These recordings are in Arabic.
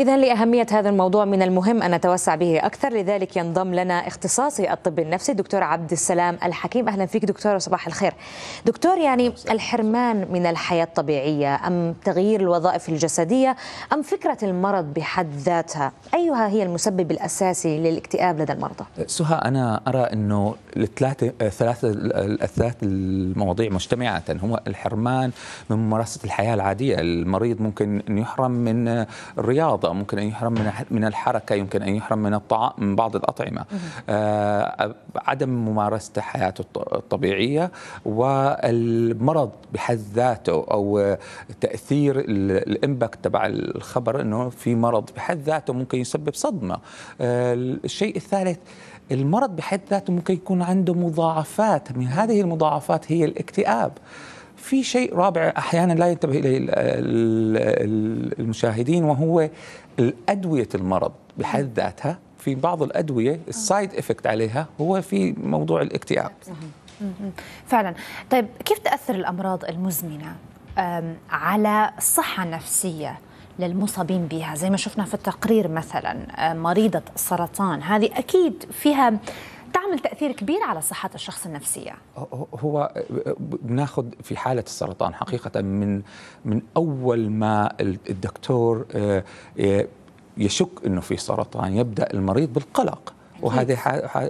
إذا لأهمية هذا الموضوع من المهم أن نتوسع به أكثر لذلك ينضم لنا اختصاصي الطب النفسي دكتور عبد السلام الحكيم أهلا فيك دكتور وصباح الخير دكتور يعني الحرمان من الحياة الطبيعية أم تغيير الوظائف الجسدية أم فكرة المرض بحد ذاتها أيها هي المسبب الأساسي للاكتئاب لدى المرضى سهى أنا أرى أنه الثلاثة الثلاث المواضيع مجتمعة هو الحرمان من ممارسة الحياة العادية المريض ممكن أن يحرم من الرياضة الخطأ ممكن أن يحرم من من الحركة يمكن أن يحرم من الطعام من بعض الأطعمة آه، عدم ممارسة حياته الطبيعية والمرض بحد ذاته أو تأثير الإمباكت تبع الخبر أنه في مرض بحد ذاته ممكن يسبب صدمة آه، الشيء الثالث المرض بحد ذاته ممكن يكون عنده مضاعفات من هذه المضاعفات هي الاكتئاب في شيء رابع احيانا لا ينتبه اليه المشاهدين وهو ادويه المرض بحد ذاتها في بعض الادويه آه. السايد افكت عليها هو في موضوع الاكتئاب فعلا طيب كيف تاثر الامراض المزمنه على الصحه النفسيه للمصابين بها زي ما شفنا في التقرير مثلا آه، مريضه السرطان هذه اكيد فيها بيعمل تاثير كبير على صحه الشخص النفسيه أه، أه، هو أه، بناخذ في حاله السرطان حقيقه من من اول ما الدكتور يشك انه في سرطان يبدا المريض بالقلق وهذه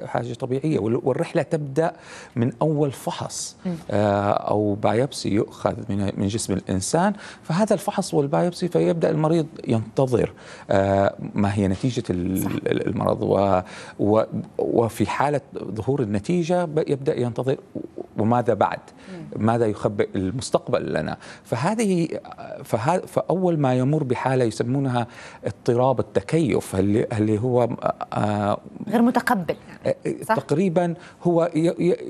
حاجه طبيعيه والرحله تبدا من اول فحص آه، او بايبسي يؤخذ من من جسم الانسان فهذا الفحص والبايبسي فيبدا المريض ينتظر آه، ما هي نتيجه المرض وفي حاله ظهور النتيجه يبدا ينتظر وماذا بعد ماذا يخبئ المستقبل لنا فهذه فأول ما يمر بحالة يسمونها اضطراب التكيف اللي هو آه، آه، غير متقبل يعني، آه، صح؟ تقريبا هو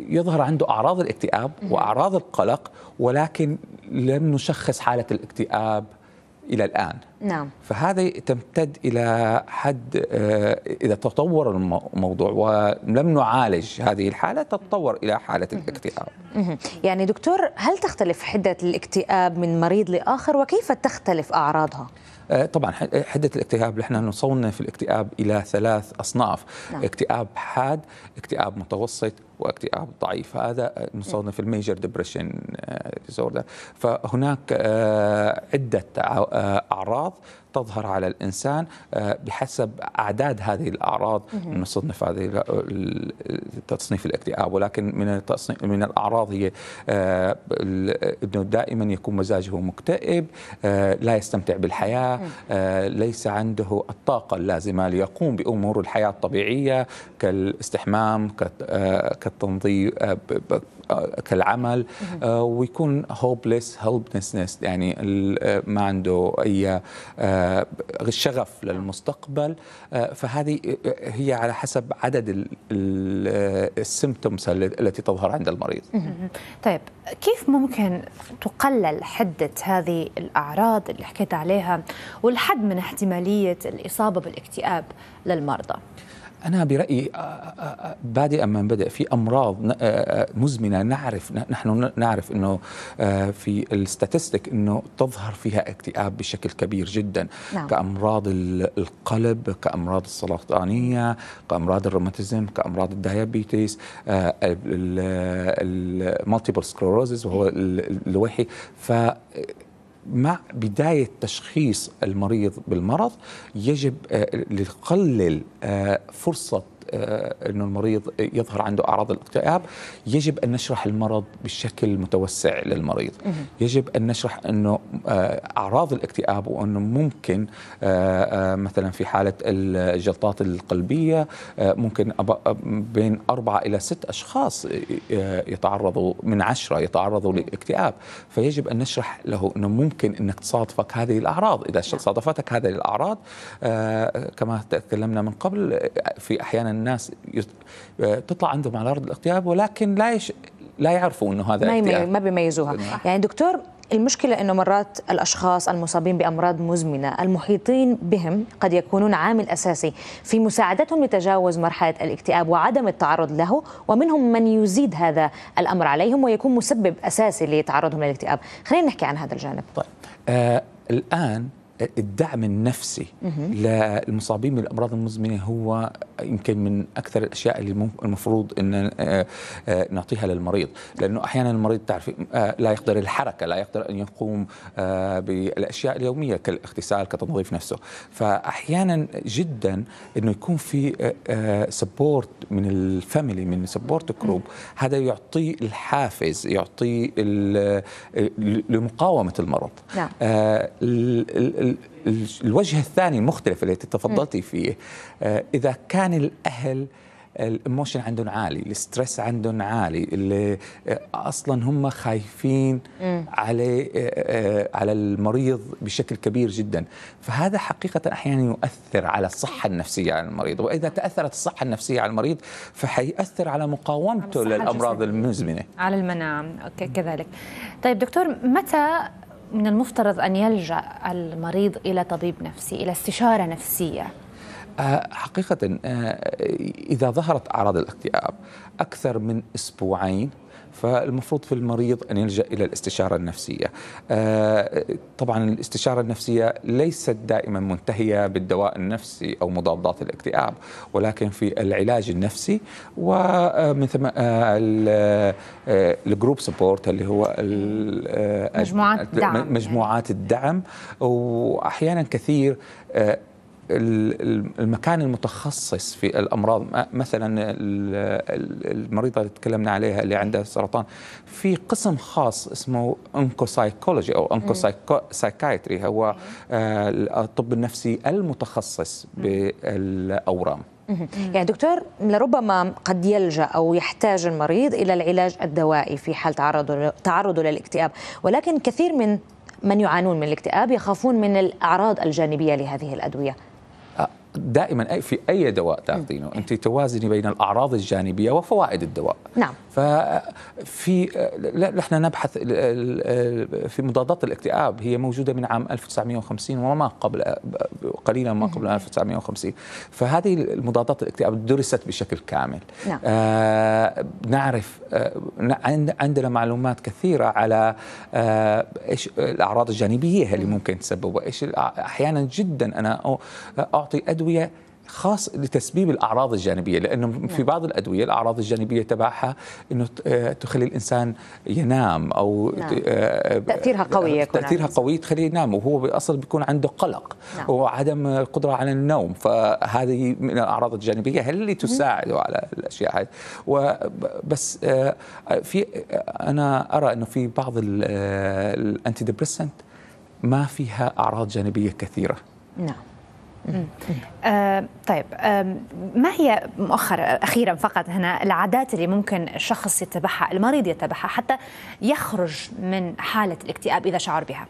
يظهر عنده أعراض الاكتئاب وأعراض القلق ولكن لم نشخص حالة الاكتئاب الى الان نعم فهذا تمتد الى حد آه، اذا تطور الموضوع ولم نعالج هذه الحاله تتطور الى حاله الاكتئاب يعني دكتور هل تختلف حدة الاكتئاب من مريض لآخر وكيف تختلف أعراضها؟ آه، طبعا حدة الاكتئاب نحن نصون في الاكتئاب إلى ثلاث أصناف نعم. اكتئاب حاد اكتئاب متوسط واكتئاب ضعيف هذا آه، نصنف الميجر ديبرشن ديزوردر آه، فهناك عدة أعراض تظهر على الإنسان آه، بحسب أعداد هذه الأعراض نصنف هذه تصنيف الاكتئاب ولكن من من الأعراض هي آه، أنه دائما يكون مزاجه مكتئب آه، لا يستمتع بالحياة ليس عنده الطاقة اللازمة ليقوم بأمور الحياة الطبيعية كالاستحمام كالتنظيف كالعمل ويكون هوبلس هيلبلسنس يعني ما عنده اي آه، الشغف للمستقبل آه، فهذه آه، هي على حسب عدد السيمتومز التي تظهر عند المريض طيب كيف ممكن تقلل حدة هذه الأعراض اللي حكيت عليها والحد من احتمالية الإصابة بالاكتئاب للمرضى أنا برأيي آه، آه، آه، بادئا من بدأ في أمراض مزمنة نعرف نحن نعرف أنه في الستاتستيك أنه تظهر فيها اكتئاب بشكل كبير جدا نعم. كأمراض القلب كأمراض السرطانية كأمراض الروماتيزم كأمراض الديابيتيس المالتيبل سكلوروزيس وهو إيه. اللوحي ف مع بداية تشخيص المريض بالمرض يجب آه، لقلل آه، فرصة آه، انه المريض يظهر عنده اعراض الاكتئاب يجب ان نشرح المرض بشكل متوسع للمريض يجب ان نشرح انه آه، اعراض الاكتئاب وانه ممكن آه، مثلا في حاله الجلطات القلبيه ممكن بين أربعة إلى ست أشخاص يتعرضوا من عشرة يتعرضوا للاكتئاب فيجب أن نشرح له أنه ممكن أنك تصادفك هذه الأعراض إذا نعم. صادفتك هذه الأعراض كما تكلمنا من قبل في أحيانا الناس آه، تطلع عندهم على ارض الاغتياب ولكن لا يش... لا يعرفوا انه هذا ما ما بيميزوها نعم. يعني دكتور المشكلة أنه مرات الأشخاص المصابين بأمراض مزمنة المحيطين بهم قد يكونون عامل أساسي في مساعدتهم لتجاوز مرحلة الاكتئاب وعدم التعرض له ومنهم من يزيد هذا الأمر عليهم ويكون مسبب أساسي لتعرضهم للاكتئاب خلينا نحكي عن هذا الجانب طيب آه الآن الدعم النفسي للمصابين بالامراض المزمنه هو يمكن من اكثر الاشياء اللي المفروض ان آه، آه، نعطيها للمريض لانه احيانا المريض تعرف آه، لا يقدر الحركه لا يقدر ان يقوم بالاشياء اليوميه كالاغتسال كتنظيف نفسه فاحيانا جدا انه يكون في سبورت من الفاميلي من سبورت جروب هذا يعطي الحافز يعطي لمقاومه المرض نعم الوجه الثاني المختلف اللي تفضلتي فيه آه، اذا كان الاهل الايموشن عندهم عالي الستريس عندهم عالي اللي آه، اصلا هم خايفين م. على آه، على المريض بشكل كبير جدا فهذا حقيقه احيانا يؤثر على الصحه النفسيه على المريض واذا تاثرت الصحه النفسيه على المريض فحيأثر على مقاومته للامراض المزمنه على المناعه كذلك طيب دكتور متى من المفترض أن يلجأ المريض إلى طبيب نفسي إلى استشارة نفسية آه، حقيقة آه، إذا ظهرت أعراض الاكتئاب أكثر من أسبوعين فالمفروض في المريض أن يلجأ إلى الاستشارة النفسية آه، طبعا الاستشارة النفسية ليست دائما منتهية بالدواء النفسي أو مضادات الاكتئاب ولكن في العلاج النفسي ومن ثم الجروب سبورت اللي هو مجموعات الدعم مجموعات الدعم وأحيانا كثير المكان المتخصص في الامراض مثلا المريضه اللي تكلمنا عليها اللي عندها سرطان في قسم خاص اسمه انكوسايكولوجي او انكوسايكايتري هو آه، الطب النفسي المتخصص بالاورام يعني دكتور لربما قد يلجا او يحتاج المريض الى العلاج الدوائي في حال تعرضه تعرضه للاكتئاب ولكن كثير من من يعانون من الاكتئاب يخافون من الاعراض الجانبيه لهذه الادويه دائما في اي دواء تاخذينه انت توازني بين الاعراض الجانبيه وفوائد الدواء نعم ففي نحن نبحث في مضادات الاكتئاب هي موجوده من عام 1950 وما قبل قليلا ما قبل 1950 فهذه المضادات الاكتئاب درست بشكل كامل نعم. آه نعرف آه عندنا معلومات كثيرة على آه إيش الأعراض الجانبية اللي ممكن تسببها وايش أحيانا جدا أنا أعطي أدوية خاص لتسبيب الاعراض الجانبيه لانه في نعم. بعض الادويه الاعراض الجانبيه تبعها انه آه، تخلي الانسان ينام او نعم. آه، آه، تاثيرها قوي يكون تاثيرها قوي تخليه ينام وهو بالاصل بيكون عنده قلق نعم. وعدم القدره على النوم فهذه من الاعراض الجانبيه هل اللي تساعده على الاشياء هذه وبس في انا ارى انه في بعض الانتي ديبريسنت ما فيها اعراض جانبيه كثيره نعم آه طيب آه ما هي مؤخرا اخيرا فقط هنا العادات اللي ممكن الشخص يتبعها المريض يتبعها حتى يخرج من حاله الاكتئاب اذا شعر بها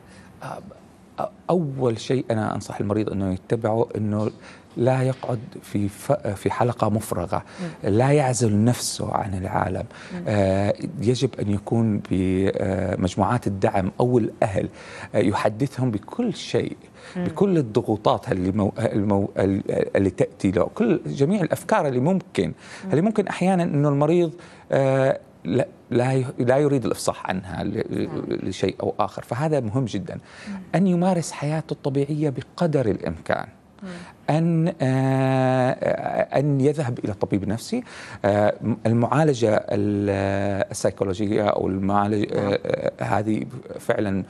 اول شيء انا انصح المريض انه يتبعه انه لا يقعد في في حلقه مفرغه لا يعزل نفسه عن العالم آه، يجب ان يكون بمجموعات آه، الدعم او الاهل آه، يحدثهم بكل شيء بكل الضغوطات اللي مو... المو... اللي تاتي له كل جميع الافكار اللي ممكن اللي ممكن احيانا انه المريض لا لا يريد الافصاح عنها نعم. لشيء او اخر فهذا مهم جدا ان يمارس حياته الطبيعيه بقدر الامكان ان آه، ان يذهب الى الطبيب النفسي آه، المعالجه السيكولوجيه او المعالجه آه، هذه فعلا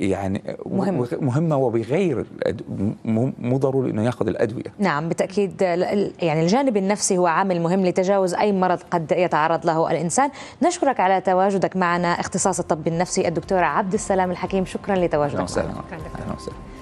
يعني مهمة, مهمه وبغير مو ضروري انه ياخذ الادويه نعم بالتاكيد يعني الجانب النفسي هو عامل مهم لتجاوز اي مرض قد يتعرض له الانسان نشكرك على تواجدك معنا اختصاص الطب النفسي الدكتور عبد السلام الحكيم شكرا لتواجدك معنا شكرا دكتور